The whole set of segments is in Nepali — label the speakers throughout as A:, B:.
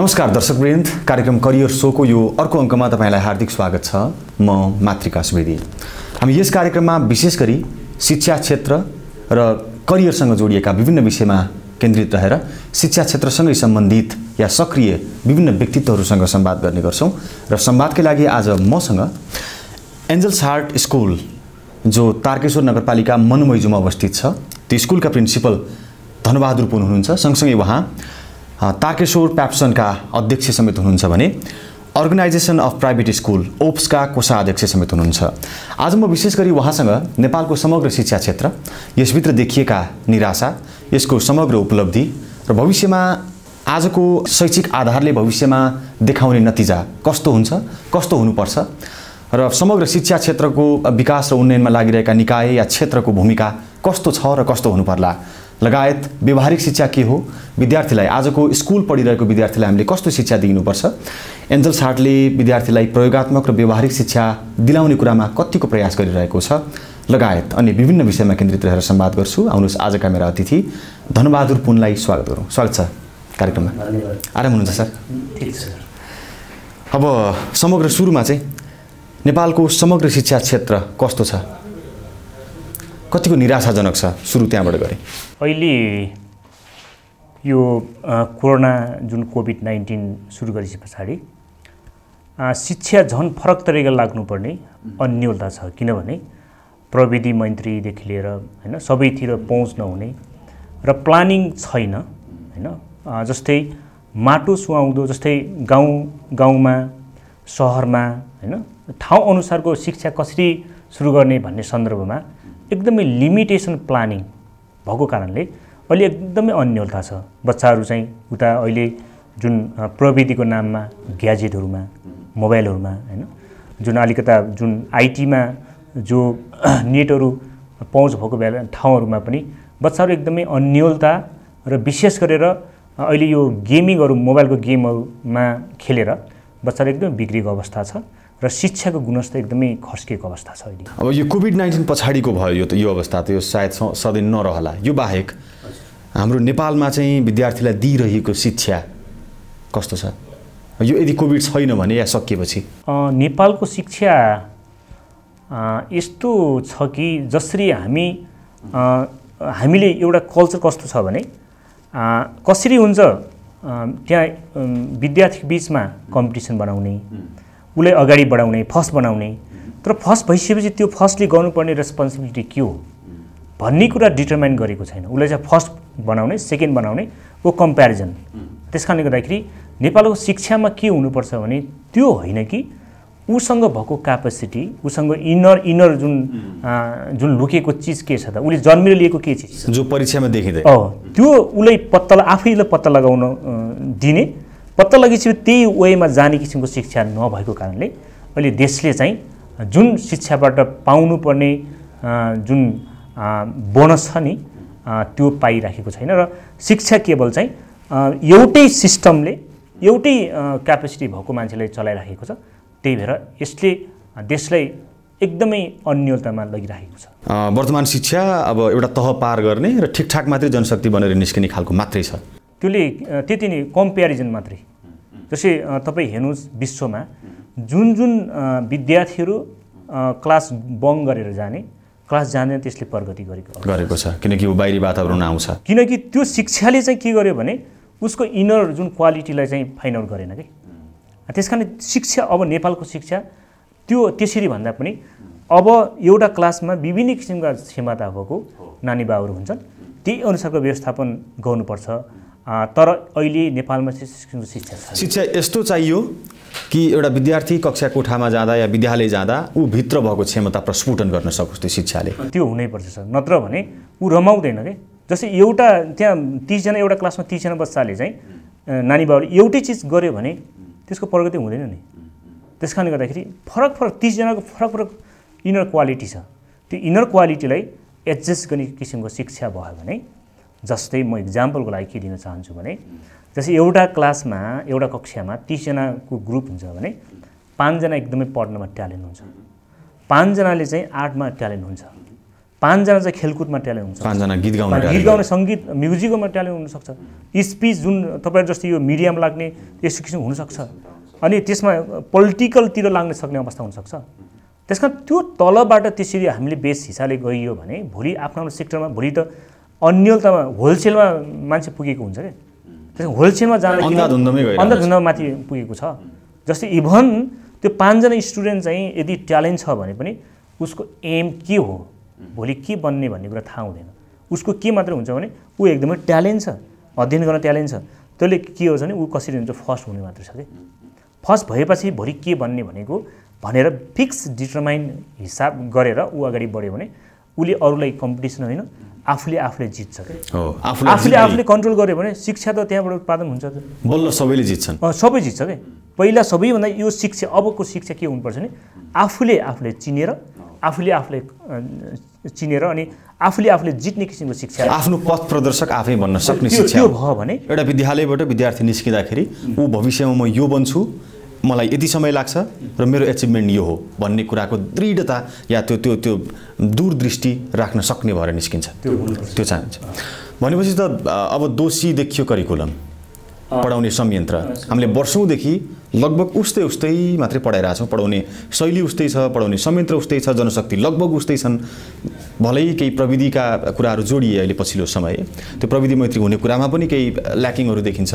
A: नमस्कार दर्शक दर्शकवृन्द कार्यक्रम करियर सोको यो अर्को अङ्कमा तपाईँलाई हार्दिक स्वागत छ म मातृका सुवेदी हामी यस कार्यक्रममा विशेष गरी शिक्षा क्षेत्र र करियरसँग जोडिएका विभिन्न विषयमा केन्द्रित रहेर शिक्षा क्षेत्रसँगै सम्बन्धित या सक्रिय विभिन्न व्यक्तित्वहरूसँग सम्वाद गर्ने गर्छौँ र सम्वादकै लागि आज मसँग एन्जल्स हार्ट स्कुल जो तारकेश्वर नगरपालिका मनमैजुमा अवस्थित छ त्यो स्कुलका प्रिन्सिपल धनबहादुर पुन हुनुहुन्छ सँगसँगै उहाँ ताकेश्वर प्याप्सनका अध्यक्ष समेत हुनुहुन्छ भने अर्गनाइजेसन अफ प्राइभेट स्कुल ओप्सका कोषाध्यक्ष समेत हुनुहुन्छ आज म विशेष गरी उहाँसँग नेपालको समग्र शिक्षा क्षेत्र यसभित्र देखिएका निराशा यसको समग्र उपलब्धि र भविष्यमा आजको शैक्षिक आधारले भविष्यमा देखाउने नतिजा कस्तो हुन्छ कस्तो हुनुपर्छ र समग्र शिक्षा क्षेत्रको विकास र उन्नयनमा लागिरहेका निकाय या क्षेत्रको भूमिका कस्तो छ र कस्तो हुनुपर्ला लगायत व्यवहारिक शिक्षा के हो विद्यार्थीलाई आजको स्कुल पढिरहेको विद्यार्थीलाई हामीले कस्तो शिक्षा दिनुपर्छ एन्जल हार्टले विद्यार्थीलाई प्रयोगत्मक र व्यावहारिक शिक्षा दिलाउने कुरामा कतिको प्रयास गरिरहेको छ लगायत अन्य विभिन्न विषयमा केन्द्रित रहेर संवाद गर्छु आउनुहोस् आजका मेरा अतिथि धनबहादुर पुनलाई स्वागत गरौँ स्वागत छ कार्यक्रममा आराम हुनुहुन्छ सर अब समग्र सुरुमा चाहिँ नेपालको समग्र शिक्षा क्षेत्र कस्तो छ कतिको निराशाजनक छ सुरु त्यहाँबाट गरेँ
B: अहिले यो कोरोना जुन कोभिड नाइन्टिन सुरु गरेपछि पछाडि शिक्षा झन् फरक तरिका लाग्नुपर्ने अन्यलता छ किनभने प्रविधि मन्त्रीदेखि लिएर होइन सबैतिर पहुँच नहुने र प्लानिङ छैन होइन जस्तै माटो सुहाउँदो जस्तै गाउँ गाउँमा सहरमा होइन ठाउँ अनुसारको शिक्षा कसरी सुरु गर्ने भन्ने सन्दर्भमा एकदमै लिमिटेसन प्लानिङ भएको कारणले अहिले एकदमै अन्यलता छ बच्चाहरू चाहिँ उता अहिले जुन प्रविधिको नाममा ग्याजेटहरूमा मोबाइलहरूमा होइन जुन अलिकता जुन आइटीमा जो नेटहरू पहुँच भएको बेला ठाउँहरूमा पनि बच्चाहरू एकदमै अन्यलता र विशेष गरेर अहिले यो गेमिङहरू मोबाइलको गेमहरूमा खेलेर बच्चाहरू एकदमै बिग्रेको अवस्था छ र शिक्षाको गुणस्तर एकदमै खस्किएको अवस्था छ अहिले
A: अब यो कोभिड नाइन्टिन पछाडिको भयो यो त यो अवस्था त यो सायद सधैँ नरहला यो बाहेक हाम्रो नेपालमा चाहिँ विद्यार्थीलाई दिइरहेको शिक्षा कस्तो छ यो यदि कोभिड छैन भने या सकिएपछि
B: नेपालको शिक्षा यस्तो छ कि जसरी हामी हामीले एउटा कल्चर कस्तो छ भने कसरी हुन्छ त्यहाँ विद्यार्थी बिचमा कम्पिटिसन बनाउने उसलाई अगाडि बढाउने फर्स्ट बनाउने तर फर्स्ट भइसकेपछि त्यो फर्स्टले गर्नुपर्ने रेस्पोन्सिबिलिटी के हो भन्ने कुरा डिटर्माइन गरेको छैन उसलाई चाहिँ फर्स्ट बनाउने सेकेन्ड बनाउने को कम्पेरिजन त्यस कारणले गर्दाखेरि नेपालको शिक्षामा के हुनुपर्छ भने त्यो होइन कि उसँग भएको क्यापेसिटी उसँग इनर इनर जुन जुन लुकेको चिज के छ त उसले जन्मेर लिएको के चिज
A: जो परीक्षामा देखिँदै
B: त्यो उसलाई पत्ता आफैलाई पत्ता लगाउन दिने पत्ता लगेपछि त्यही वेमा जाने किसिमको शिक्षा नभएको कारणले अहिले देशले चाहिँ जुन शिक्षाबाट पाउनुपर्ने जुन बोनस छ नि त्यो पाइराखेको छैन र शिक्षा केवल चाहिँ एउटै सिस्टमले एउटै क्यापेसिटी भएको मान्छेले चलाइराखेको छ त्यही भएर यसले देशलाई एकदमै अन्यतामा लगिराखेको
A: छ वर्तमान शिक्षा अब एउटा तह पार गर्ने र ठिकठाक मात्रै जनशक्ति बनेर निस्किने खालको मात्रै छ
B: त्यसले त्यति नै कम्पेरिजन मात्रै जस्तै तपाईँ हेर्नुहोस् विश्वमा जुन जुन विद्यार्थीहरू क्लास बङ गरेर जाने क्लास जाँदैन त्यसले प्रगति गरेको
A: गरेको छ किनकि ऊ बाहिरी वातावरण आउँछ
B: किनकि त्यो शिक्षाले चाहिँ के गर्यो भने उसको इनर जुन क्वालिटीलाई चाहिँ फाइन आउट गरेन कि त्यस कारण शिक्षा अब नेपालको शिक्षा त्यो त्यसरी भन्दा पनि अब एउटा क्लासमा विभिन्न किसिमका क्षमता भएको नानी बाबुहरू हुन्छन् त्यही अनुसारको व्यवस्थापन गर्नुपर्छ तर अहिले नेपालमा चाहिँ शिक्षा
A: छ शिक्षा यस्तो चाहियो कि एउटा विद्यार्थी कक्षा कोठामा जाँदा या विद्यालय जाँदा ऊ भित्र भएको क्षमता प्रस्फुटन गर्न सकोस् त्यो शिक्षाले
B: त्यो हुनैपर्छ सर नत्र भने ऊ रमाउँदैन कि जस्तै एउटा त्यहाँ तिसजना एउटा क्लासमा तिसजना बच्चाले चाहिँ नानी बाबुले एउटै चिज गऱ्यो भने त्यसको प्रगति हुँदैन नि त्यस कारणले गर्दाखेरि फरक फरक तिसजनाको फरक फरक इनर क्वालिटी छ त्यो इनर क्वालिटीलाई एडजस्ट गर्ने किसिमको शिक्षा भयो भने जस्तै म इक्जाम्पलको लागि के दिन चाहन्छु भने जस्तै एउटा क्लासमा एउटा कक्षामा तिसजनाको ग्रुप हुन्छ भने पाँचजना एकदमै पढ्नमा ट्यालेन्ट हुन्छ पाँचजनाले चाहिँ आर्टमा ट्यालेन्ट हुन्छ पाँचजना चाहिँ खेलकुदमा ट्यालेन्ट हुन्छ पाँचजना गीत गाउने गीत गाउने सङ्गीत म्युजिकमा ट्यालेन्ट हुनसक्छ स्पिच जुन तपाईँहरू जस्तै यो मिडियामा लाग्ने यस्तो किसिम हुनसक्छ अनि त्यसमा पोलिटिकलतिर लाग्न सक्ने अवस्था हुनसक्छ त्यस कारण त्यो तलबाट त्यसरी हामीले बेस हिसाबले गइयो भने भोलि आफ्नो आफ्नो सेक्टरमा भोलि त अन्यलतामा होलसेलमा मान्छे पुगेको हुन्छ क्या त्यसमा होलसेलमा जाँदा अन्धाधुन्धमा माथि पुगेको छ जस्तै इभन त्यो पाँचजना स्टुडेन्ट चाहिँ यदि ट्यालेन्ट छ भने पनि उसको एम के हो भोलि के बन्ने भन्ने कुरा थाहा हुँदैन उसको के मात्र हुन्छ भने ऊ एकदमै ट्यालेन्ट छ अध्ययन गर्न ट्यालेन्ट छ त्यसले के हो भने ऊ कसरी हुन्छ फर्स्ट हुने मात्र छ कि फर्स्ट भएपछि भोलि के बन्ने भनेको भनेर फिक्स डिटर्माइन हिसाब गरेर ऊ अगाडि बढ्यो भने उसले अरूलाई कम्पिटिसन होइन आफूले आफूले
A: जित्छ आफूले आफूले
B: कन्ट्रोल गर्यो भने शिक्षा त त्यहाँबाट उत्पादन हुन्छ त
A: बल्ल सबैले जित्छन्
B: सबै जित्छ क्या पहिला सबैभन्दा यो शिक्षा अबको शिक्षा के हुनुपर्छ भने आफूले आफूले चिनेर आफूले आफूले चिनेर अनि आफूले आफूले जित्ने किसिमको शिक्षा आफ्नो पथ
A: प्रदर्शक आफै भन्न सक्ने शिक्षा त्यो भयो भने एउटा विद्यालयबाट विद्यार्थी निस्किँदाखेरि ऊ भविष्यमा म यो बन्छु मलाई यति समय लाग्छ र मेरो एचिभमेन्ट यो हो भन्ने कुराको दृढता या त्यो त्यो त्यो दूरदृष्टि राख्न सक्ने भएर निस्किन्छ त्यो चाहन्छ भनेपछि त अब दोषी देखियो करिकुलम पढाउने संयन्त्र हामीले वर्षौँदेखि लगभग उस्तै उस्तै मात्रै पढाइरहेको छौँ पढाउने शैली उस्तै छ पढाउने संयन्त्र उस्तै छ जनशक्ति लगभग उस्तै छन् भलै केही प्रविधिका कुराहरू जोडिए अहिले पछिल्लो समय त्यो प्रविधि मैत्री हुने कुरामा पनि केही ल्याकिङहरू देखिन्छ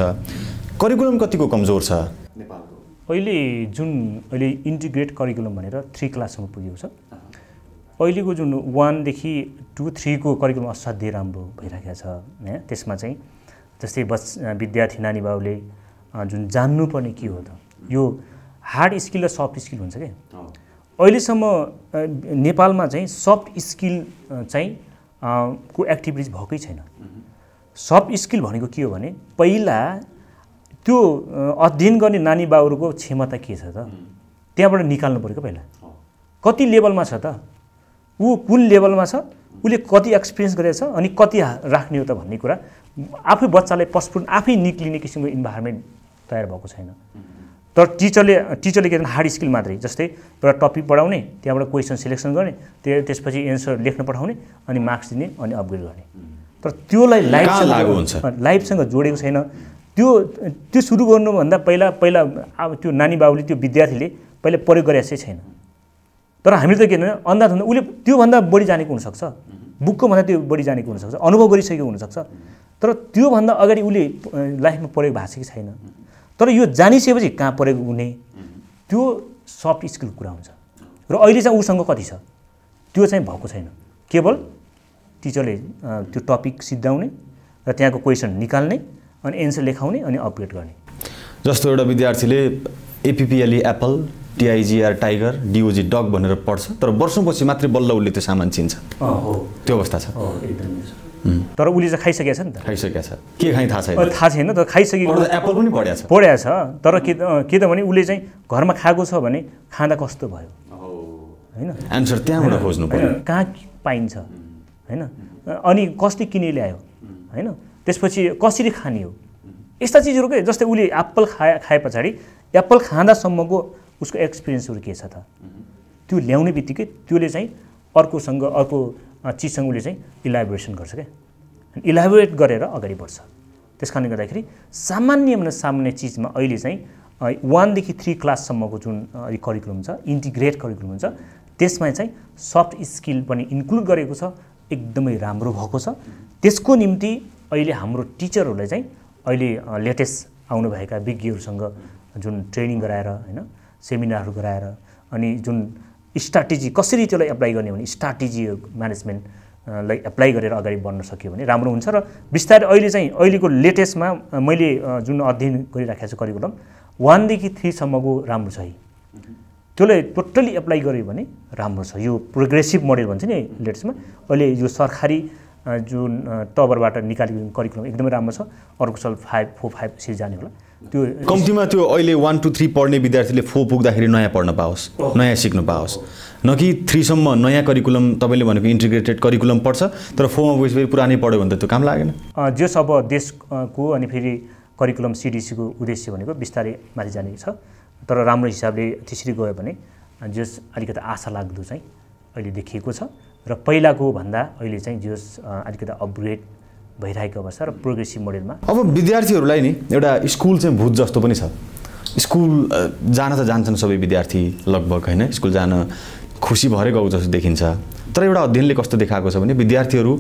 A: करिकुलम कतिको कमजोर छ
B: नेपाल अहिले जुन अहिले इन्टिग्रेट करिकुलम भनेर थ्री क्लाससम्म पुगेको छ अहिलेको जुन वानदेखि टू थ्रीको करिकुलम असाध्यै राम्रो भइरहेको छ होइन त्यसमा चाहिँ जस्तै बच विद्यार्थी नानीबाबुले जुन जान्नुपर्ने के हो त यो हार्ड स्किल र सफ्ट स्किल हुन्छ क्या अहिलेसम्म नेपालमा चाहिँ सफ्ट स्किल चाहिँ को एक्टिभिटिज भएकै छैन सफ्ट स्किल भनेको के हो भने पहिला त्यो अध्ययन गर्ने नानी बाबुहरूको क्षमता के छ त त्यहाँबाट निकाल्नु पऱ्यो क्या पहिला कति लेभलमा छ त ऊ कुन लेभलमा छ उसले कति एक्सपिरियन्स गरेको छ अनि कति राख्ने हो त भन्ने कुरा आफै बच्चालाई पस्फुट आफै निक्लिने किसिमको इन्भाइरोमेन्ट तयार भएको छैन तर टिचरले टिचरले के हार्ड स्किल मात्रै जस्तै एउटा टपिक पढाउने त्यहाँबाट क्वेसन सेलेक्सन गर्ने त्यो त्यसपछि एन्सर लेख्न पठाउने अनि मार्क्स दिने अनि अपग्रेड गर्ने तर त्योलाई हुन्छ लाइफसँग जोडेको छैन त्यो त्यो सुरु गर्नुभन्दा पहिला पहिला अब त्यो नानी बाबुले त्यो विद्यार्थीले पहिला प्रयोग गरे चाहिँ छैन तर हामीले त के भने अन्दाज हुँदा उसले त्योभन्दा बढी जानेको हुनसक्छ बुकको भन्दा त्यो बढी जानेको हुनसक्छ अनुभव गरिसकेको हुनसक्छ तर त्योभन्दा अगाडि उसले लाइफमा प्रयोग भएको छ कि छैन तर यो जानिसकेपछि कहाँ प्रयोग हुने त्यो सफ्ट स्किल कुरा हुन्छ र अहिले चाहिँ उसँग कति छ त्यो चाहिँ भएको छैन केवल टिचरले त्यो टपिक सिद्धाउने र त्यहाँको क्वेसन निकाल्ने अनि एन्सर लेखाउने अनि अपग्रेड गर्ने
A: जस्तो एउटा विद्यार्थीले एपिपिएलई एप्पल टिआइजिआर टाइगर डिओजी डग भनेर पढ्छ तर वर्षौँपछि मात्रै बल्ल उसले त्यो सामान चिन्छ त्यो अवस्था छ
B: तर उसले चाहिँ खाइसकेको छ नि
A: त खाइसकेको छ के खाइ थाहा छैन
B: थाहा छैन तर खाइसकेको एप्पल पनि पढाएको छ पढ्या छ तर के के त भने उसले चाहिँ घरमा खाएको छ भने खाँदा कस्तो भयो
A: होइन एन्सर त्यहाँबाट खोज्नु पर्यो
B: कहाँ पाइन्छ होइन अनि कसले किने ल्यायो होइन त्यसपछि कसरी खाने हो यस्ता के जस्तै उसले एप्पल खाए खाए पछाडि एप्पल खाँदासम्मको उसको एक्सपिरियन्सहरू के छ त त्यो ल्याउने बित्तिकै त्यसले चाहिँ अर्कोसँग अर्को चिजसँग उसले चाहिँ इलाबोरेसन गर्छ क्या इलाबोरेट गरेर अगाडि बढ्छ त्यस कारणले गर्दाखेरि सामान्यभन्दा सामान्य चिजमा अहिले चाहिँ वानदेखि थ्री क्लाससम्मको जुन करिकुलम छ इन्टिग्रेट करिकुलम हुन्छ त्यसमा चाहिँ सफ्ट स्किल पनि इन्क्लुड गरेको छ एकदमै राम्रो भएको छ त्यसको निम्ति अहिले हाम्रो टिचरहरूलाई चाहिँ अहिले लेटेस्ट आउनुभएका विज्ञहरूसँग जुन ट्रेनिङ गराएर होइन सेमिनारहरू गराएर अनि जुन स्ट्राटेजी कसरी त्यसलाई एप्लाई गर्ने भने स्ट्राटेजी म्यानेजमेन्टलाई एप्लाई गरेर अगाडि बढ्न सक्यो भने राम्रो हुन्छ र बिस्तारै अहिले चाहिँ अहिलेको लेटेस्टमा मैले जुन अध्ययन गरिराखेको छु करिकुलम वानदेखि थ्रीसम्मको राम्रो छ है त्यसलाई टोटल्ली एप्लाई गऱ्यो भने राम्रो छ यो प्रोग्रेसिभ मोडेल भन्छ नि लेटेस्टमा अहिले यो सरकारी जुन टबरबाट निकालेको जुन करिकुलम एकदमै राम्रो छ अर्को साल फाइभ फोर फाइभ यसरी जाने होला
A: त्यो कम्तीमा त्यो अहिले वान टू थ्री पढ्ने विद्यार्थीले फोर पुग्दाखेरि नयाँ पढ्न पाओस् नयाँ सिक्न पाओस् न कि थ्रीसम्म नयाँ करिकुलम तपाईँले भनेको इन्टिग्रेटेड करिकुलम पढ्छ तर फोरमा गएपछि फेरि पुरानै पढ्यो भने त त्यो काम लागेन
B: जस अब देशको अनि फेरि करिकुलम सिडिसीको उद्देश्य भनेको बिस्तारै माथि जाने छ तर राम्रो हिसाबले त्यसरी गयो भने जस अलिकति आशा लाग्दो चाहिँ अहिले देखिएको छ र पहिलाको भन्दा अहिले चाहिँ जो अलिकति अपग्रेड भइरहेको अवस्था र प्रोग्रेसिभ मोडेलमा
A: अब विद्यार्थीहरूलाई नि एउटा स्कुल चाहिँ भूत जस्तो पनि छ स्कुल जान त जान्छन् सबै विद्यार्थी लगभग होइन स्कुल जान खुसी भएर गएको जस्तो देखिन्छ तर एउटा अध्ययनले कस्तो देखाएको छ भने विद्यार्थीहरू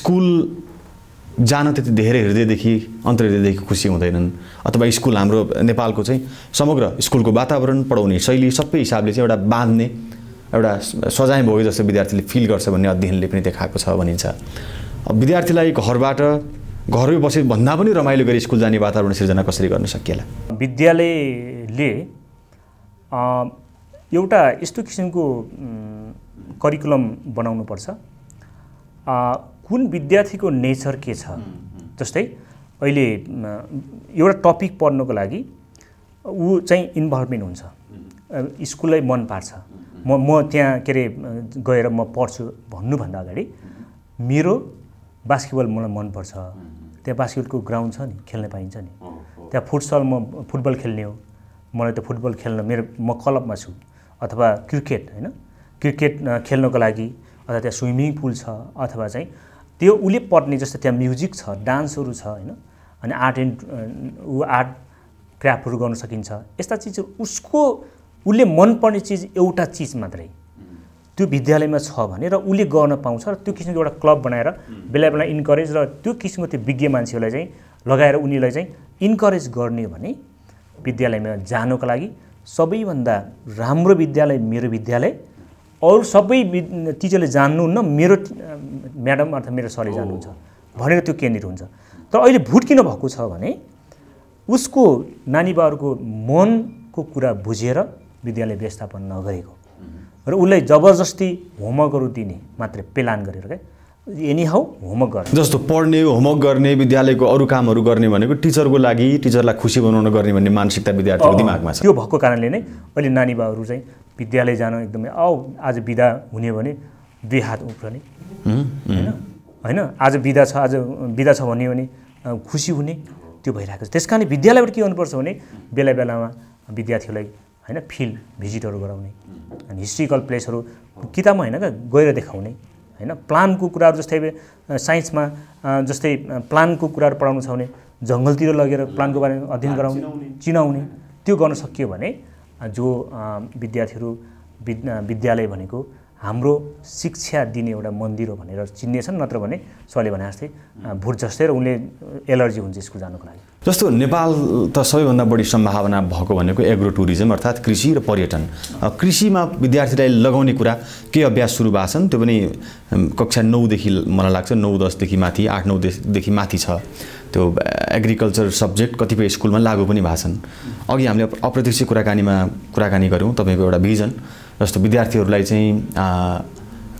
A: स्कुल जान त्यति धेरै हृदयदेखि अन्तर्हृदयदेखि खुसी हुँदैनन् अथवा स्कुल हाम्रो नेपालको चाहिँ समग्र स्कुलको वातावरण पढाउने शैली सबै हिसाबले चाहिँ एउटा बाँध्ने एउटा सजाय भयो जस्तो विद्यार्थीले फिल गर्छ भन्ने अध्ययनले पनि देखाएको छ भनिन्छ अब विद्यार्थीलाई घरबाट घरमै बसे भन्दा पनि रमाइलो गरी स्कुल जाने वातावरण सिर्जना कसरी गर्न सकिएला
B: विद्यालयले एउटा यस्तो किसिमको करिकुलम बनाउनुपर्छ कुन विद्यार्थीको नेचर के छ जस्तै अहिले एउटा टपिक पढ्नको लागि ऊ चाहिँ इन्भल्भमेन्ट हुन्छ स्कुललाई मन पार्छ म म त्यहाँ के अरे गएर म पढ्छु भन्नुभन्दा अगाडि मेरो बास्केटबल मलाई मनपर्छ त्यहाँ बास्केटबलको ग्राउन्ड छ नि खेल्न पाइन्छ नि त्यहाँ फुटसल म फुटबल खेल्ने हो मलाई त फुटबल खेल्न मेरो म क्लबमा छु अथवा क्रिकेट होइन क्रिकेट खेल्नको लागि अथवा त्यहाँ स्विमिङ पुल छ अथवा चाहिँ त्यो उसले पढ्ने जस्तो त्यहाँ म्युजिक छ डान्सहरू छ होइन अनि आर्ट एन्ड ऊ आर्ट क्राफ्टहरू गर्न सकिन्छ यस्ता चिजहरू उसको उसले मनपर्ने चिज एउटा चिज मात्रै त्यो विद्यालयमा छ भने र उसले गर्न पाउँछ र त्यो किसिमको एउटा क्लब बनाएर बेला बेला इन्करेज र त्यो किसिमको त्यो विज्ञ मान्छेहरूलाई चाहिँ लगाएर उनीहरूलाई चाहिँ इन्करेज गर्ने भने विद्यालयमा जानुको लागि सबैभन्दा राम्रो विद्यालय मेरो विद्यालय अरू सबै टिचरले जान्नुहुन्न मेरो म्याडम अर्थात् मेरो सरले जानुहुन्छ भनेर त्यो केन्द्रित हुन्छ तर अहिले भुट किन भएको छ भने उसको नानीबाहरूको मनको कुरा बुझेर विद्यालय व्यवस्थापन नगरेको र उसलाई जबरजस्ती होमवर्कहरू दिने मात्रै प्लान गरेर क्या एनी हाउ होमवर्क गर्ने
A: जस्तो पढ्ने होमवर्क गर्ने विद्यालयको अरू कामहरू गर्ने भनेको टिचरको लागि टिचरलाई खुसी बनाउन गर्ने भन्ने मानसिकता विद्यार्थीको दिमागमा छ त्यो भएको
B: कारणले नै अहिले नानी बाबुहरू चाहिँ विद्यालय जान एकदमै औ आज बिदा हुने भने दुई हात उफ्रने
A: होइन
B: होइन आज बिदा छ आज बिदा छ भन्यो भने खुसी हुने त्यो भइरहेको छ त्यस कारणले विद्यालयबाट के गर्नुपर्छ भने बेला बेलामा विद्यार्थीलाई होइन फिल्ड भिजिटहरू गराउने अनि हिस्ट्रिकल प्लेसहरू किताबमा होइन त गएर देखाउने होइन प्लानको कुराहरू जस्तै साइन्समा जस्तै प्लानको कुराहरू पढाउनु छ भने जङ्गलतिर लगेर प्लानको बारेमा अध्ययन गराउने चिनाउने त्यो गर्न सकियो भने जो विद्यार्थीहरू विद्यालय भनेको हाम्रो शिक्षा दिने एउटा मन्दिर हो भनेर चिन्नेछन् नत्र भने सले भने जस्तै भुट जस्तै र उनले एलर्जी हुन्छ स्कुल जानुको लागि
A: जस्तो नेपाल त सबैभन्दा बढी सम्भावना भएको भनेको एग्रो टुरिज्म अर्थात् कृषि र पर्यटन कृषिमा विद्यार्थीलाई लगाउने कुरा के अभ्यास सुरु भएको छन् त्यो पनि कक्षा नौदेखि मलाई लाग्छ नौ दसदेखि माथि आठ नौदेखि माथि छ त्यो एग्रिकल्चर सब्जेक्ट कतिपय स्कुलमा लागु पनि भएको छन् अघि हामीले अप्रत्यक्ष कुराकानीमा कुराकानी गऱ्यौँ तपाईँको एउटा भिजन जस्तो विद्यार्थीहरूलाई चाहिँ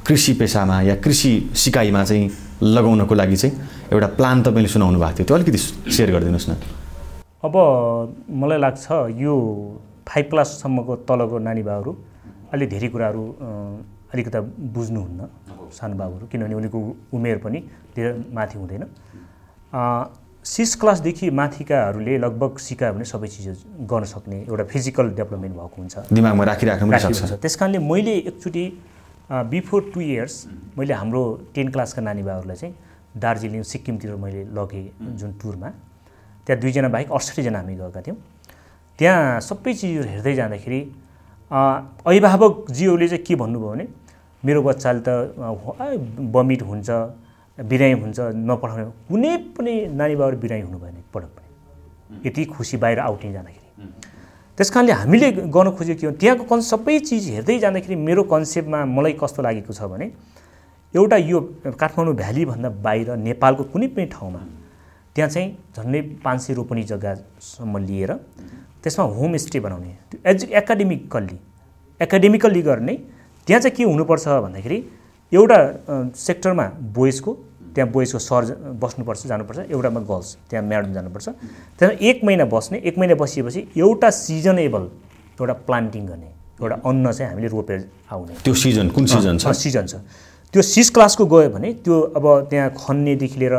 A: कृषि पेसामा या कृषि सिकाइमा चाहिँ लगाउनको लागि चाहिँ एउटा प्लान तपाईँले सुनाउनु भएको थियो त्यो अलिकति सेयर गरिदिनुहोस् न
B: अब मलाई लाग्छ यो फाइभ क्लाससम्मको तलको नानी बाबुहरू अलि धेरै कुराहरू अलिकता बुझ्नुहुन्न सानो बाबुहरू किनभने उनीको उमेर पनि धेरै माथि हुँदैन सिक्स क्लासदेखि माथिकाहरूले लगभग सिकायो भने सबै चिजहरू गर्न सक्ने एउटा फिजिकल डेभलपमेन्ट भएको हुन्छ दिमागमा राखिराख्नु त्यस कारणले मैले एकचोटि बिफोर टु इयर्स मैले हाम्रो टेन क्लासका नानीबाहरूलाई चाहिँ दार्जिलिङ सिक्किमतिर मैले लगेँ जुन टुरमा त्यहाँ दुईजना बाहेक अडसठीजना हामी गएका थियौँ त्यहाँ सबै चिजहरू हेर्दै जाँदाखेरि अभिभावकज्यूहरूले चाहिँ के भन्नुभयो भने मेरो बच्चाले त बमिट हुन्छ बिरामी हुन्छ नपठाउने कुनै पनि नानीबाबु बिरामी हुनु भएन पटक पनि यति खुसी बाहिर आउटिङ जाँदाखेरि त्यस कारणले हामीले गर्न खोजेको के हो त्यहाँको कन् सबै चिज हेर्दै जाँदाखेरि मेरो कन्सेप्टमा मलाई कस्तो लागेको छ भने एउटा यो काठमाडौँ भ्यालीभन्दा बाहिर नेपालको कुनै पनि ठाउँमा त्यहाँ चाहिँ झन्डै पाँच सय रोपनी जग्गासम्म लिएर त्यसमा होम स्टे बनाउने त्यो एज एकाडेमिकल्ली एकाडेमिकल्ली गर्ने त्यहाँ चाहिँ के हुनुपर्छ भन्दाखेरि एउटा सेक्टरमा बोइजको त्यहाँ बोइजको सर बस्नुपर्छ जानुपर्छ एउटामा गर्ल्स त्यहाँ म्याडम जानुपर्छ त्यहाँ एक महिना बस्ने एक महिना बसिएपछि एउटा सिजनेबल एउटा प्लान्टिङ गर्ने एउटा अन्न चाहिँ हामीले रोपेर आउने
A: त्यो सिजन कुन सिजन छ सिजन
B: छ त्यो सिस क्लासको गयो भने त्यो अब त्यहाँ खन्नेदेखि लिएर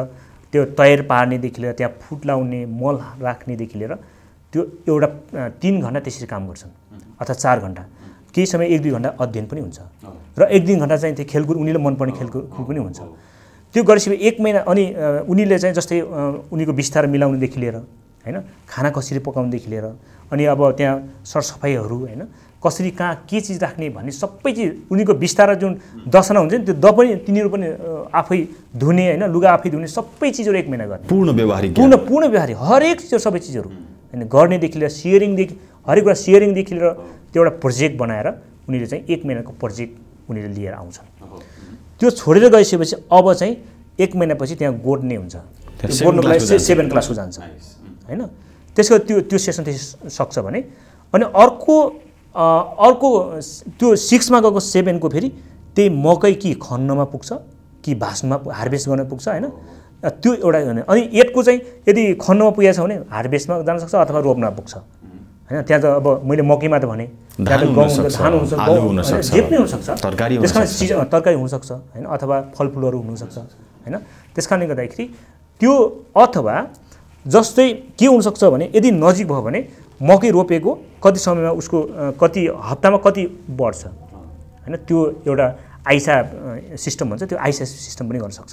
B: त्यो तयार पार्नेदेखि लिएर त्यहाँ फुट लाउने मल राख्नेदेखि लिएर त्यो एउटा तिन घन्टा त्यसरी काम गर्छन् अर्थात् चार घन्टा केही समय एक दुई घन्टा अध्ययन पनि हुन्छ र एक दुई घन्टा चाहिँ त्यो खेलकुद उनीहरूले मनपर्ने खेलकुद पनि हुन्छ त्यो गरेपछि एक महिना अनि उनीले चाहिँ जस्तै उनीको बिस्तार मिलाउनेदेखि लिएर होइन खाना कसरी पकाउनेदेखि लिएर अनि अब त्यहाँ सरसफाइहरू होइन कसरी कहाँ के चिज राख्ने भन्ने सबै चिज उनीको बिस्तारा जुन दसना हुन्छ नि त्यो द पनि तिनीहरू पनि आफै धुने होइन लुगा आफै धुने सबै चिजहरू एक महिना गर्ने
A: पूर्ण व्यवहारिक पूर्ण
B: पूर्ण व्यवहारिक हरेक चिजहरू सबै चिजहरू होइन गर्नेदेखि लिएर सेयरिङदेखि हरेक कुरा सेयरिङदेखि लिएर त्यो एउटा प्रोजेक्ट बनाएर उनीहरूले चाहिँ एक महिनाको प्रोजेक्ट उनीहरूले लिएर आउँछन् त्यो छोडेर गइसकेपछि अब चाहिँ एक महिनापछि त्यहाँ गोड्ने हुन्छ गोड्नुको लागि सेभेन क्लासको जान्छ होइन त्यसको त्यो त्यो सेसन त्यस सक्छ भने अनि अर्को अर्को त्यो सिक्समा गएको सेभेनको फेरि त्यही मकै कि खन्नमा पुग्छ कि भाँसमा हार्भेस्ट गर्न पुग्छ होइन त्यो एउटा अनि एटको चाहिँ यदि खन्नमा पुगेको छ भने हार्भेस्टमा जान सक्छ अथवा रोप्न पुग्छ होइन त्यहाँ त अब मैले मकैमा त भने धान हुन्छ जे पनि हुनसक्छ त्यस कारण सिजन तरकारी हुनसक्छ होइन अथवा फलफुलहरू हुनसक्छ होइन त्यस कारणले गर्दाखेरि त्यो अथवा जस्तै के हुनसक्छ भने यदि नजिक भयो भने मकै रोपेको कति समयमा उसको कति हप्तामा कति बढ्छ होइन त्यो एउटा आइसा सिस्टम भन्छ त्यो आइसा सिस्टम पनि गर्न सक्छ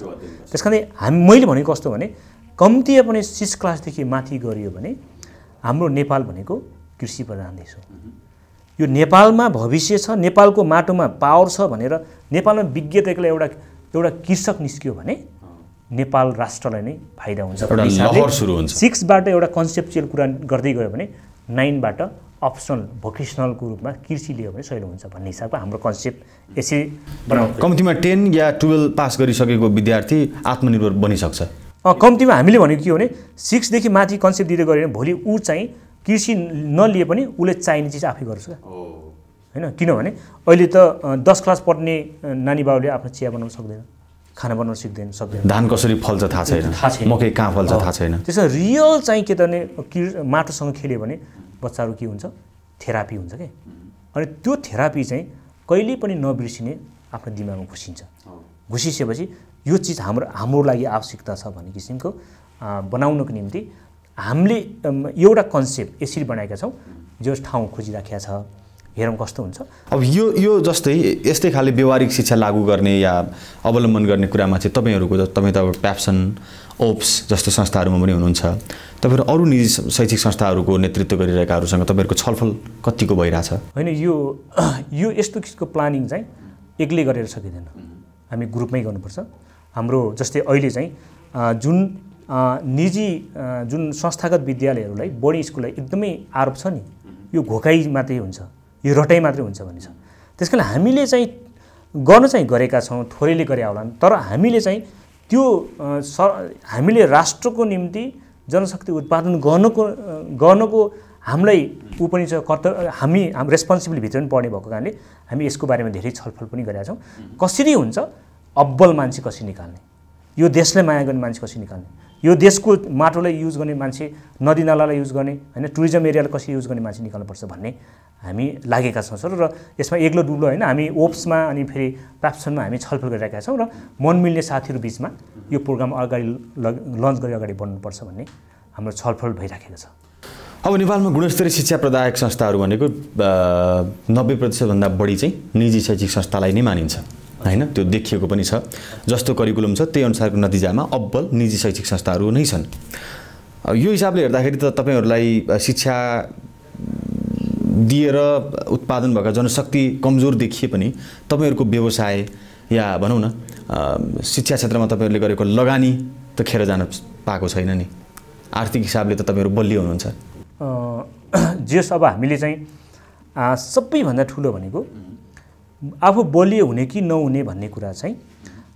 B: त्यस कारणले हामी मैले भनेको कस्तो भने कम्ती पनि सिक्स क्लासदेखि माथि गरियो भने हाम्रो नेपाल भनेको कृषि प्रधान देश हो यो नेपालमा भविष्य छ नेपालको माटोमा पावर छ भनेर नेपालमा विज्ञ एउटा एउटा कृषक निस्क्यो भने नेपाल राष्ट्रलाई नै फाइदा हुन्छ सिक्सबाट एउटा कन्सेप्चुअल कुरा गर्दै गयो भने नाइनबाट अप्सनल भोकेसनलको रूपमा कृषि लियो भने सहिलो हुन्छ भन्ने हिसाबको हाम्रो
A: कन्सेप्ट यसरी बनाउँछ कम्तीमा टेन या टुवेल्भ पास गरिसकेको विद्यार्थी आत्मनिर्भर बनिसक्छ
B: कम्तीमा हामीले भनेको के हो भने सिक्सदेखि माथि कन्सेप्ट दिँदै गऱ्यो भने भोलि ऊ चाहिँ कृषि नलिए पनि उसले चाहिने चिज आफै गर्छ क्या होइन किनभने अहिले त दस क्लास पढ्ने नानी बाबुले आफ्नो चिया बनाउन सक्दैन खाना बनाउन सिक्दैन सक्दैन धान कसरी फल्छ थाहा छैन थाहा छैन मकै कहाँ फल्छ थाहा छैन त्यसो रियल चाहिँ के त भने कि माटोसँग खेल्यो भने बच्चाहरू के हुन्छ थेरापी हुन्छ क्या अनि त्यो थेरापी चाहिँ कहिले पनि नबिर्सिने आफ्नो दिमागमा घुसिन्छ घुसिसकेपछि यो चिज हाम्रो हाम्रो लागि आवश्यकता छ भन्ने किसिमको बनाउनको निम्ति हामीले एउटा कन्सेप्ट यसरी बनाएका छौँ जो ठाउँ खोजिराखेका छ हेरौँ कस्तो हुन्छ
A: अब यो यो जस्तै यस्तै खाले व्यवहारिक शिक्षा लागू गर्ने या अवलम्बन गर्ने कुरामा चाहिँ तपाईँहरूको तपाईँ त अब प्याप्सन ओप्स जस्तो संस्थाहरूमा पनि हुनुहुन्छ तपाईँहरू अरू निजी शैक्षिक संस्थाहरूको नेतृत्व गरिरहेकाहरूसँग तपाईँहरूको छलफल कतिको भइरहेछ
B: होइन यो यो यस्तो किसिमको प्लानिङ चाहिँ एक्लै गरेर सकिँदैन हामी ग्रुपमै गर्नुपर्छ हाम्रो जस्तै अहिले चाहिँ जुन निजी जुन संस्थागत विद्यालयहरूलाई बोर्डिङ स्कुललाई एकदमै आरोप छ नि यो घोकाइ मात्रै हुन्छ यो रटाइ मात्रै हुन्छ भन्ने छ त्यस कारण हामीले चाहिँ गर्न चाहिँ गरेका छौँ थोरैले गरे होला तर हामीले चाहिँ त्यो सर हामीले राष्ट्रको निम्ति जनशक्ति उत्पादन गर्नको गर्नको हामीलाई ऊ पनि छ कर्त हामी हाम रेस्पोन्सिबिलिटीभित्र पनि पर्ने भएको कारणले हामी यसको बारेमा धेरै छलफल पनि गरेका छौँ कसरी हुन्छ अब्बल मान्छे कसरी निकाल्ने यो देशलाई माया गर्ने मान्छे कसरी निकाल्ने यो देशको माटोलाई युज गर्ने मान्छे नदीनालालाई युज गर्ने होइन टुरिज्म एरियालाई कसरी युज गर्ने मान्छे निकाल्नुपर्छ भन्ने हामी लागेका छौँ सर र यसमा एक्लो डुब्लो होइन हामी ओप्समा अनि फेरि प्याप्सनमा हामी छलफल गरिरहेका छौँ र मन मिल्ने साथीहरू बिचमा यो प्रोग्राम अगाडि लन्च गरी अगाडि बढ्नुपर्छ भन्ने हाम्रो छलफल भइराखेको छ
A: अब नेपालमा गुणस्तरीय शिक्षा प्रदायक संस्थाहरू भनेको नब्बे प्रतिशतभन्दा बढी चाहिँ निजी शैक्षिक संस्थालाई नै मानिन्छ होइन त्यो देखिएको पनि छ जस्तो करिकुलम छ त्यही अनुसारको नतिजामा अब्बल निजी शैक्षिक संस्थाहरू नै छन् यो हिसाबले हेर्दाखेरि त तपाईँहरूलाई शिक्षा दिएर उत्पादन भएका जनशक्ति कमजोर देखिए पनि तपाईँहरूको व्यवसाय या भनौँ न शिक्षा क्षेत्रमा तपाईँहरूले गरेको लगानी त खेर जान पाएको छैन नि आर्थिक हिसाबले त तपाईँहरू बलियो हुनुहुन्छ
B: जेस अब हामीले चाहिँ सबैभन्दा ठुलो भनेको आफू बलियो हुने कि नहुने भन्ने कुरा चाहिँ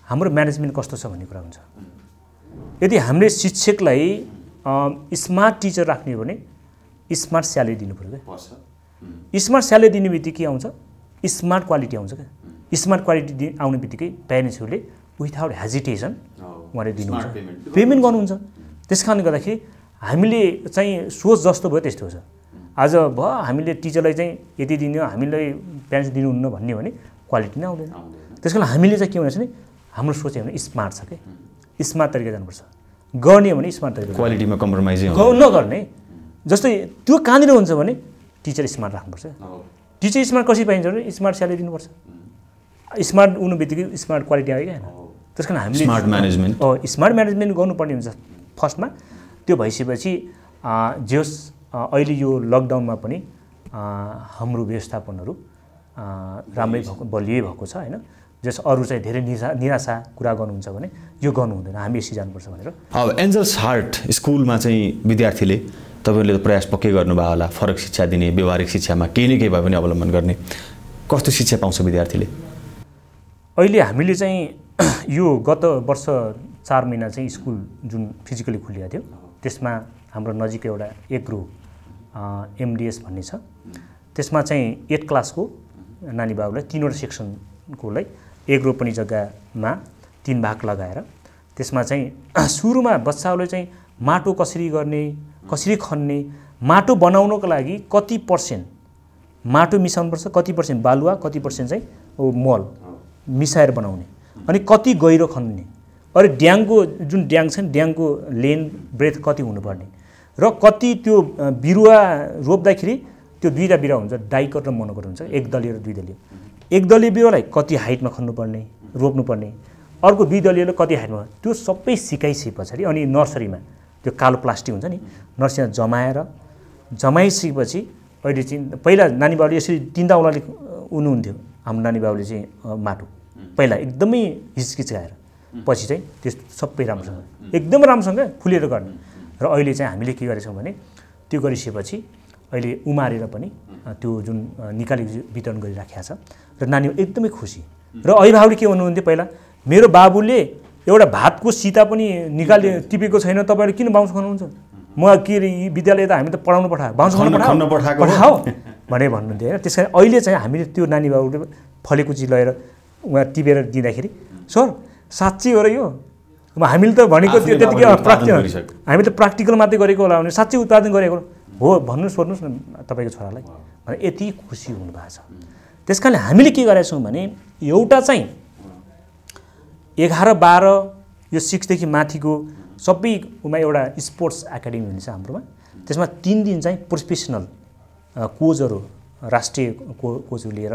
B: हाम्रो म्यानेजमेन्ट कस्तो छ भन्ने कुरा हुन्छ यदि हामीले शिक्षकलाई स्मार्ट टिचर राख्ने हो भने स्मार्ट स्यालेरी दिनु पऱ्यो
A: क्या
B: स्मार्ट स्यालेरी दिने बित्तिकै आउँछ स्मार्ट क्वालिटी आउँछ क्या स्मार्ट क्वालिटी दि आउने बित्तिकै प्यारेन्ट्सहरूले विथाउट हेजिटेसन उहाँले दिनुहुन्छ पेमेन्ट गर्नुहुन्छ त्यस कारणले गर्दाखेरि हामीले चाहिँ सोच जस्तो भयो त्यस्तो छ आज भयो हामीले टिचरलाई चाहिँ यति दिने हामीलाई प्यारेन्ट्स दिनुहुन्न भन्ने भने क्वालिटी नै आउँदैन त्यस कारण हामीले चाहिँ के भन्छ भने हाम्रो सोच्यो भने स्मार्ट छ क्या स्मार्ट तरिका जानुपर्छ गर्ने हो भने स्मार्ट तरिका
A: क्वालिटीमा कम्प्रोमाइज नगर्ने
B: जस्तै त्यो कहाँनिर हुन्छ भने टिचर स्मार्ट राख्नुपर्छ टिचर स्मार्ट कसरी पाइन्छ भने स्मार्ट स्यालेरी दिनुपर्छ स्मार्ट हुनु बित्तिकै स्मार्ट क्वालिटी आयो क्या होइन त्यस कारण हामीले स्मार्ट म्यानेजमेन्ट स्मार्ट म्यानेजमेन्ट गर्नुपर्ने हुन्छ फर्स्टमा त्यो भइसकेपछि जे अहिले यो लकडाउनमा पनि हाम्रो व्यवस्थापनहरू राम्रै भएको बलियै भएको छ होइन जस अरू चाहिँ धेरै निशा निराशा कुरा गर्नुहुन्छ भने यो गर्नु हुँदैन हामी यसरी जानुपर्छ भनेर
A: अब एन्जल्स हार्ट स्कुलमा चाहिँ विद्यार्थीले तपाईँहरूले प्रयास पक्कै गर्नुभयो होला फरक शिक्षा दिने व्यवहारिक शिक्षामा केही न केही भए पनि अवलम्बन गर्ने कस्तो शिक्षा पाउँछ विद्यार्थीले
B: अहिले हामीले चाहिँ यो गत वर्ष चार महिना चाहिँ स्कुल जुन फिजिकली खुलिएको थियो त्यसमा हाम्रो नजिक एउटा एक ग्रुप एमडिएस भन्ने छ त्यसमा चाहिँ एट क्लासको नानी बाबुलाई तिनवटा सेक्सनकोलाई एक रोपनी जग्गामा तिन भाग लगाएर त्यसमा चाहिँ सुरुमा बच्चाहरूले चाहिँ माटो कसरी गर्ने कसरी खन्ने माटो बनाउनको लागि कति पर्सेन्ट माटो मिसाउनुपर्छ कति पर्सेन्ट बालुवा कति पर्सेन्ट चाहिँ मल मिसाएर बनाउने अनि कति गहिरो खन्ने अरे ड्याङको जुन ड्याङ छ नि ड्याङको लेन ब्रेथ कति हुनुपर्ने र कति त्यो बिरुवा रोप्दाखेरि त्यो दुईवटा बिरुवा हुन्छ डाइकट र मनोकट हुन्छ एक दलीय र दुई दलीय एक दलीय बिरुवालाई कति हाइटमा खन्नुपर्ने रोप्नुपर्ने अर्को दुई दलीयलाई कति हाइटमा त्यो सबै सिकाइसके पछाडि अनि नर्सरीमा त्यो कालो प्लास्टिक हुन्छ नि नर्सरीमा जमाएर जमाइसकेपछि अहिले चाहिँ पहिला नानी बाबुले यसरी तिनवटा उनीहरूले उन्नुहुन्थ्यो हाम्रो नानी बाबुले चाहिँ माटो पहिला एकदमै हिचकिचकाएर पछि चाहिँ त्यस सबै राम्रोसँग एकदम राम्रोसँग फुलेर गर्ने र अहिले चाहिँ हामीले के गरेछौँ भने त्यो गरिसकेपछि अहिले उमारेर पनि त्यो जुन निकाली वितरण गरिराखेको छ र नानी एकदमै खुसी र अभिभावकले के भन्नुहुन्थ्यो पहिला मेरो बाबुले एउटा भातको सीता पनि निकाले टिपेको छैन तपाईँहरू किन बाउँस खानुहुन्छ म के अरे यी विद्यालय त हामी त पढाउनु पठा बाउँस पठाउनु पठाओ भनेर भन्नुहुन्थ्यो होइन त्यस कारण अहिले चाहिँ हामीले त्यो नानी बाबुले फलेको चिज लगेर उहाँ टिपेर दिँदाखेरि सर साँच्चै हो र यो अब हामीले त भनेको त्यो त्यतिकै प्राक्टिकल हामी त प्र्याक्टिकल मात्रै गरेको होला भने साँच्चै उत्पादन गरेको हो भन्नु सोध्नुहोस् न तपाईँको छोरालाई भनेर यति खुसी हुनुभएको छ त्यस कारणले हामीले के गरेका छौँ भने एउटा चाहिँ एघार बाह्र यो सिक्सदेखि माथिको सबैमा एउटा स्पोर्ट्स एकाडेमी हुन्छ हाम्रोमा त्यसमा तिन दिन चाहिँ प्रोफेसनल कोचहरू राष्ट्रिय को कोचहरू लिएर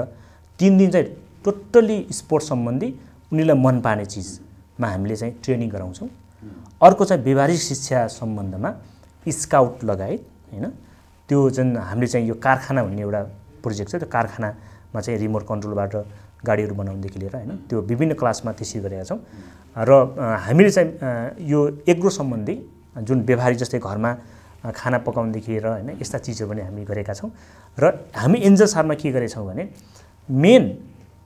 B: तिन दिन चाहिँ टोटल्ली स्पोर्ट्स सम्बन्धी उनीहरूलाई मन पार्ने चिज मा हामीले चाहिँ ट्रेनिङ गराउँछौँ अर्को चाहिँ व्यावहारिक शिक्षा सम्बन्धमा स्काउट लगायत होइन त्यो जुन हामीले चाहिँ यो कारखाना भन्ने एउटा प्रोजेक्ट छ त्यो कारखानामा चाहिँ रिमोट कन्ट्रोलबाट गाडीहरू बनाउनुदेखि लिएर होइन त्यो विभिन्न क्लासमा त्यसरी गरेका छौँ र हामीले चाहिँ यो एग्रो सम्बन्धी जुन व्यवहारिक जस्तै घरमा खाना पकाउनुदेखि लिएर होइन यस्ता चिजहरू पनि हामी गरेका छौँ र हामी एन्जल सारमा के गरेछौँ भने मेन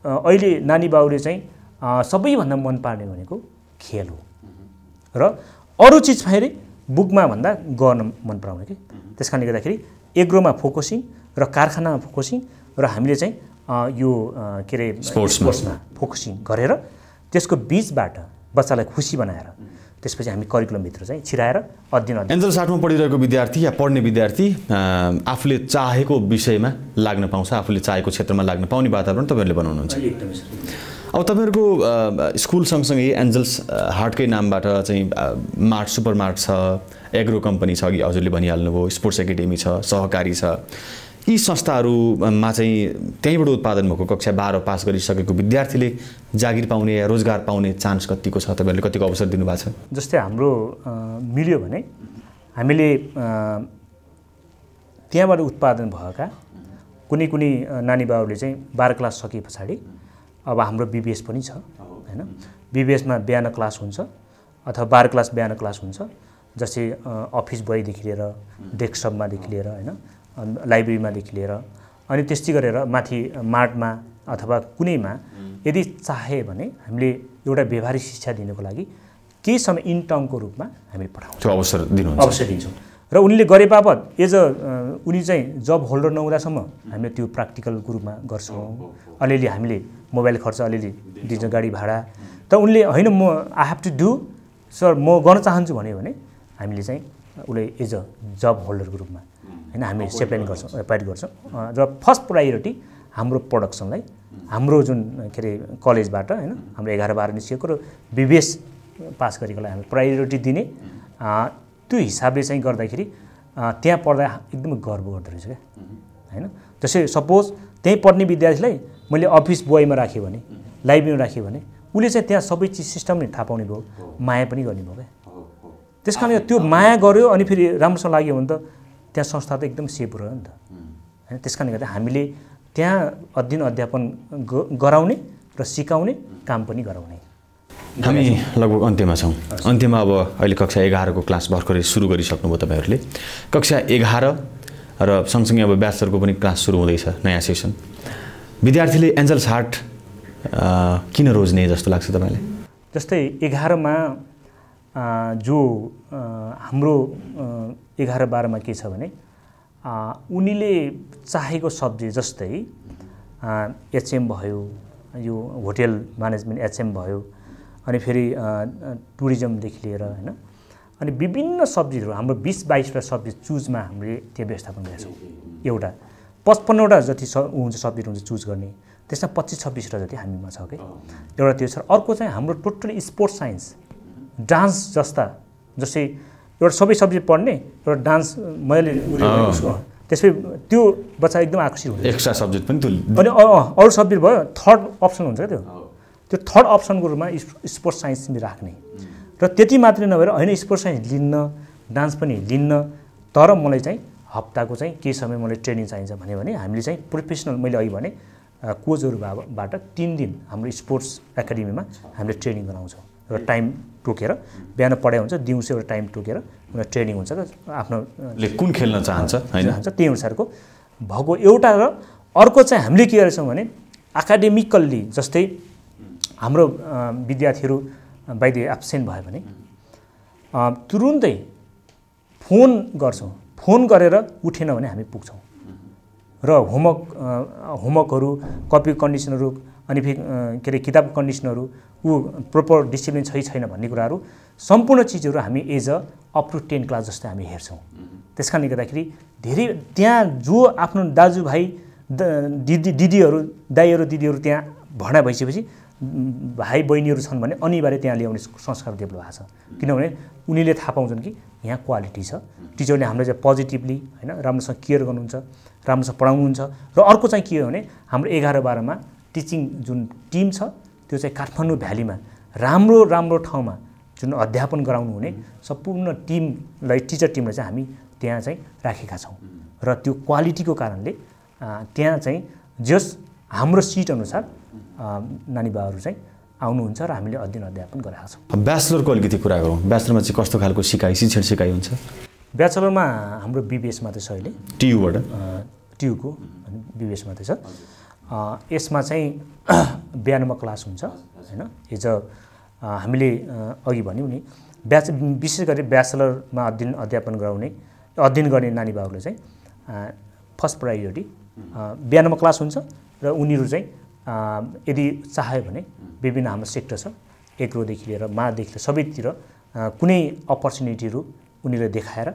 B: अहिले नानी बाबुले चाहिँ सबैभन्दा मन पार्ने भनेको खेल हो र अरू चिज फेरि बुकमा भन्दा गर्न मन पराउने कि त्यस कारणले गर्दाखेरि एग्रोमा फोकसिङ र कारखानामा फोकसिङ र हामीले चाहिँ यो के अरे
A: स्पोर्ट्समा
B: फोकसिङ गरेर त्यसको बिचबाट बच्चालाई खुसी बनाएर त्यसपछि हामी करिकुलमभित्र चाहिँ छिराएर अध्ययन
A: एन्जल साठमा पढिरहेको विद्यार्थी या पढ्ने विद्यार्थी आफूले चाहेको विषयमा लाग्न पाउँछ आफूले चाहेको क्षेत्रमा लाग्न पाउने वातावरण तपाईँहरूले बनाउनुहुन्छ अब तपाईँहरूको स्कुल सँगसँगै एन्जल्स हार्टकै नामबाट चाहिँ मार्ट सुपर मार्ट छ एग्रो कम्पनी छ अघि हजुरले भनिहाल्नुभयो स्पोर्ट्स एकाडेमी छ सहकारी छ यी संस्थाहरूमा चाहिँ त्यहीँबाट उत्पादन भएको कक्षा बाह्र पास गरिसकेको विद्यार्थीले जागिर पाउने या रोजगार पाउने चान्स कतिको छ तपाईँहरूले कतिको अवसर दिनुभएको छ
B: जस्तै हाम्रो मिल्यो भने हामीले त्यहाँबाट उत्पादन भएका कुनै कुनै नानी बाबुले चाहिँ बाह्र क्लास सके पछाडि अब हाम्रो बिबिएस पनि छ होइन बिबिएसमा बिहान क्लास हुन्छ अथवा बाह्र क्लास बिहान क्लास हुन्छ जस्तै अफिस बोयदेखि लिएर डेस्कटपमादेखि लिएर होइन लाइब्रेरीमादेखि लिएर अनि त्यस्तै गरेर माथि मार्टमा अथवा कुनैमा यदि चाहे भने हामीले एउटा व्यवहारिक शिक्षा दिनुको लागि केही समय इन रूपमा
A: हामी पठाउँछौँ अवसर दिनु अवसर दिन्छौँ
B: र उनले गरे बापत एज अ उनी चाहिँ जब होल्डर नहुँदासम्म हामीले त्यो प्र्याक्टिकल ग्रुपमा गर्छौँ अलिअलि हामीले मोबाइल खर्च अलिअलि दिन्छ गाडी भाडा त उनले होइन म I have to do sir म गर्न चाहन्छु भन्यो भने हामीले चाहिँ उसले एज अ जब होल्डरको रूपमा होइन hmm, हामी सेप्लाइन गर्छौँ एपोइन्ट गर्छौँ र फर्स्ट प्रायोरिटी हाम्रो प्रडक्सनलाई hmm। हाम्रो जुन के अरे कलेजबाट होइन hmm। हाम्रो एघार बाह्र निस्किएको र बिबिएस पास गरेकोलाई हामी प्रायोरिटी दिने त्यो हिसाबले चाहिँ गर्दाखेरि त्यहाँ पढ्दा एकदमै गर्व गर्दो रहेछ क्या होइन जस्तै सपोज त्यहीँ पढ्ने विद्यार्थीलाई मैले अफिस बोयमा राखेँ भने लाइब्रेरीमा राखेँ भने उसले चाहिँ त्यहाँ सबै चिज सिस्टम नै थाहा पाउने भयो माया पनि गर्ने भयो क्या त्यस कारणले त्यो माया गऱ्यो अनि फेरि राम्रोसँग लाग्यो भने त त्यहाँ संस्था त एकदम सेफ रह्यो नि त होइन त्यस कारणले गर्दा हामीले त्यहाँ अध्ययन अध्यापन गराउने र सिकाउने काम पनि गराउने
A: हामी लगभग अन्त्यमा छौँ अन्त्यमा अब अहिले कक्षा एघारको क्लास भर्खरै सुरु गरिसक्नुभयो तपाईँहरूले कक्षा एघार र सँगसँगै अब ब्याचलरको पनि क्लास सुरु हुँदैछ नयाँ सेसन विद्यार्थीले एन्जल्स हार्ट किन रोज्ने जस्तो लाग्छ तपाईँलाई
B: जस्तै एघारमा जो हाम्रो एघार बाह्रमा के छ भने उनीले चाहेको सब्जेक्ट जस्तै एचएम भयो यो होटेल म्यानेजमेन्ट एचएम भयो अनि फेरि टुरिज्मदेखि लिएर होइन अनि विभिन्न सब्जेक्टहरू हाम्रो बिस बाइसवटा सब्जेक्ट चुजमा हामीले त्यो व्यवस्थापन छौँ एउटा पचपन्नवटा जति स हुन्छ सब्जेक्ट हुन्छ चुज गर्ने त्यसमा पच्चिस छब्बिसवटा जति हामीमा छ कि एउटा त्यो छ अर्को चाहिँ हाम्रो टोटल स्पोर्ट्स साइन्स डान्स जस्ता जस्तै एउटा सबै सब्जेक्ट पढ्ने एउटा डान्स मैले त्यसै त्यो बच्चा एकदम आकर्षित
A: हुन्छ एक्स्ट्रा सब्जेक्ट पनि अनि
B: अरू सब्जेक्ट भयो थर्ड अप्सन हुन्छ क्या त्यो त्यो थर्ड अप्सनको रूपमा स्पोर्ट्स साइन्स पनि राख्ने र त्यति मात्रै नभएर होइन स्पोर्ट्स साइन्स लिन्न डान्स पनि लिन्न तर मलाई चाहिँ हप्ताको चाहिँ केही समय मलाई ट्रेनिङ चाहिन्छ भन्यो भने हामीले चाहिँ प्रोफेसनल मैले अघि भने कोचहरूबाट तिन दिन हाम्रो स्पोर्ट्स एकाडेमीमा हामीले ट्रेनिङ गराउँछौँ एउटा टाइम टोकेर बिहान पढाइ हुन्छ दिउँसो एउटा टाइम टोकेर उनीहरू ट्रेनिङ हुन्छ र आफ्नो कुन खेल्न चाहन्छ चाहन्छ त्यही अनुसारको भएको एउटा र अर्को चाहिँ हामीले के गरेछौँ भने एकाडेमिकल्ली जस्तै हाम्रो विद्यार्थीहरू बाइदे एब्सेन्ट भयो भने तुरुन्तै फोन गर्छौँ फोन गरेर उठेन भने हामी पुग्छौँ र होमवर्क होमवर्कहरू कपी कन्डिसनहरू अनि फेरि के अरे किताबको कन्डिसनहरू ऊ प्रोपर डिसिप्लिन छ छैन भन्ने कुराहरू सम्पूर्ण चिजहरू हामी as a up to ten class जस्तै हामी हेर्छौँ त्यस कारणले गर्दाखेरि धेरै त्यहाँ जो आफ्नो दाजुभाइ दिदी दिदीहरू दाईहरू दिदीहरू त्यहाँ भर्ना भइसकेपछि भाइ बहिनीहरू छन् भने अनिवार्य त्यहाँ ल्याउने संस्कार डेभलप भएको छ किनभने उनीहरूले थाहा पाउँछन् कि यहाँ क्वालिटी छ टिचरले हामीलाई चाहिँ पोजिटिभली होइन राम्रोसँग केयर गर्नुहुन्छ राम्रोसँग पढाउनुहुन्छ र अर्को चाहिँ के हो भने हाम्रो एघार बाह्रमा टिचिङ जुन टिम छ त्यो चाहिँ काठमाडौँ भ्यालीमा राम्रो राम्रो ठाउँमा जुन अध्यापन गराउनु हुने सम्पूर्ण टिमलाई टिचर टिमलाई चाहिँ हामी त्यहाँ चाहिँ राखेका छौँ र त्यो क्वालिटीको कारणले त्यहाँ चाहिँ जस हाम्रो अनुसार नानीबाहरू चाहिँ आउनुहुन्छ र हामीले अध्ययन अध्यापन गराएको
A: छौँ ब्याचलरको अलिकति कुरा गरौँ ब्याचलरमा चाहिँ कस्तो खालको सिकाइ शिक्षण सिकाइ हुन्छ
B: ब्याचलरमा हाम्रो बिबिएस मात्रै छ अहिले टियुबाट टियुको बिबिएस मात्रै छ यसमा चाहिँ बिहानमा क्लास हुन्छ होइन हिजो हामीले अघि भन्यौँ नि ब्याच विशेष गरी ब्याचलरमा अध्ययन अध्यापन गराउने अध्ययन गर्ने नानी बाबुले चाहिँ फर्स्ट प्रायोरिटी बिहानमा क्लास हुन्छ र उनीहरू चाहिँ यदि चाह्यो भने विभिन्न हाम्रो सेक्टर छ एग्रोदेखि लिएर मादेखि लिएर सबैतिर कुनै अपर्च्युनिटीहरू उनीहरूले देखाएर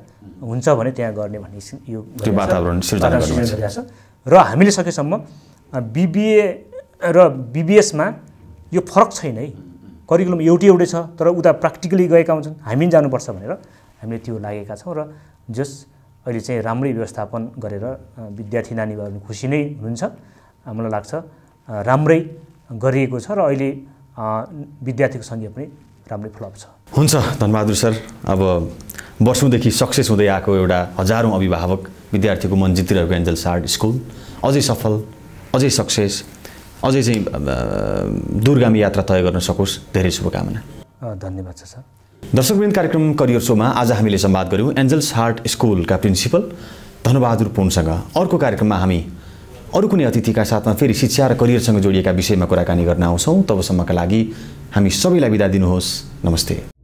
B: हुन्छ भने त्यहाँ गर्ने भन्ने यो छ र हामीले सकेसम्म बिबिए र बिबिएसमा यो फरक छैन है करिकुलम एउटै एउटै छ तर उता प्र्याक्टिकली गएका हुन्छन् हामी पनि जानुपर्छ भनेर हामीले त्यो लागेका छौँ र जस अहिले चाहिँ राम्रै व्यवस्थापन गरेर विद्यार्थी नानीहरू खुसी नै हुनुहुन्छ मलाई लाग्छ राम्रै गरिएको छ र अहिले विद्यार्थीको सङ्ख्या पनि राम्रै फ्लप छ
A: हुन्छ धनबहादुर सर अब वर्षौँदेखि सक्सेस हुँदै आएको एउटा हजारौँ अभिभावक विद्यार्थीको मन जितिरहेको एन्जल सार्ड स्कुल अझै सफल अझै सक्सेस अझै चाहिँ दुर्गामी यात्रा तय गर्न सकोस् धेरै शुभकामना धन्यवाद छ सर दर्शकवृन्द कार्यक्रम करियर सोमा आज हामीले संवाद गऱ्यौँ एन्जल्स हार्ट स्कुलका प्रिन्सिपल धनबहादुर पुनसँग अर्को कार्यक्रममा हामी अरू कुनै अतिथिका साथमा फेरि शिक्षा र करियरसँग जोडिएका विषयमा कुराकानी गर्न आउँछौँ तबसम्मका लागि हामी सबैलाई बिदा दिनुहोस् नमस्ते